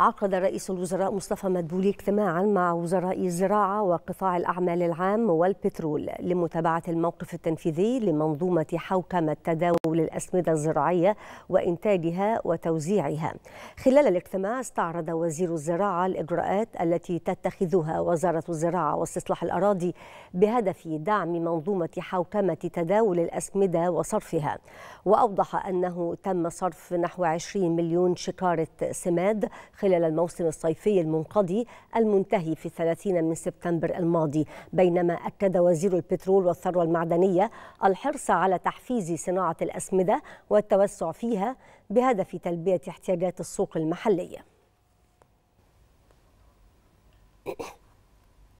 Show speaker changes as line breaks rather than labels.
عقد رئيس الوزراء مصطفى مدبولي اجتماعا مع وزراء الزراعة وقطاع الأعمال العام والبترول لمتابعة الموقف التنفيذي لمنظومة حوكمة تداول الأسمدة الزراعية وإنتاجها وتوزيعها خلال الاجتماع استعرض وزير الزراعة الإجراءات التي تتخذها وزارة الزراعة واستصلاح الأراضي بهدف دعم منظومة حوكمة تداول الأسمدة وصرفها وأوضح أنه تم صرف نحو 20 مليون شكارة سماد خلال خلال الموسم الصيفي المنقضي المنتهي في 30 من سبتمبر الماضي بينما أكد وزير البترول والثروة المعدنية الحرص على تحفيز صناعة الأسمدة والتوسع فيها بهدف تلبية احتياجات السوق المحلية